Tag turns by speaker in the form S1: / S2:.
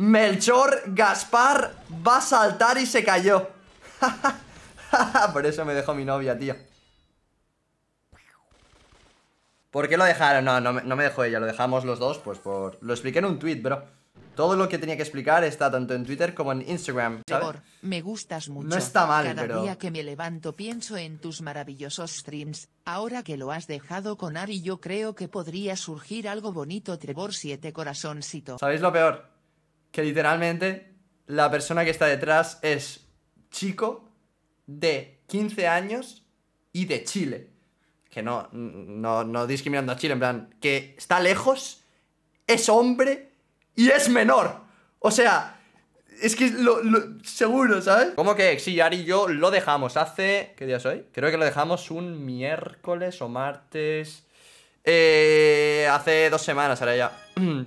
S1: Melchor Gaspar va a saltar y se cayó. Por eso me dejó mi novia, tío. ¿Por qué lo dejaron? No, no, no, me dejó ella, lo dejamos los dos, pues por... Lo expliqué en un tweet, pero Todo lo que tenía que explicar está tanto en Twitter como en Instagram, ¿sabes?
S2: me gustas mucho. No está mal, Cada día que me levanto pienso en tus maravillosos streams. Ahora que lo has dejado con Ari yo creo que podría surgir algo bonito Trevor 7 corazoncito.
S1: ¿Sabéis lo peor? que literalmente la persona que está detrás es chico de 15 años y de Chile. Que no, no, no discriminando a Chile, en plan, que está lejos, es hombre y es menor. O sea, es que lo, seguro, ¿sabes? Como que sí, Ari y yo lo dejamos hace. ¿Qué día soy hoy? Creo que lo dejamos un miércoles o martes. Eh, hace dos semanas, ahora ya.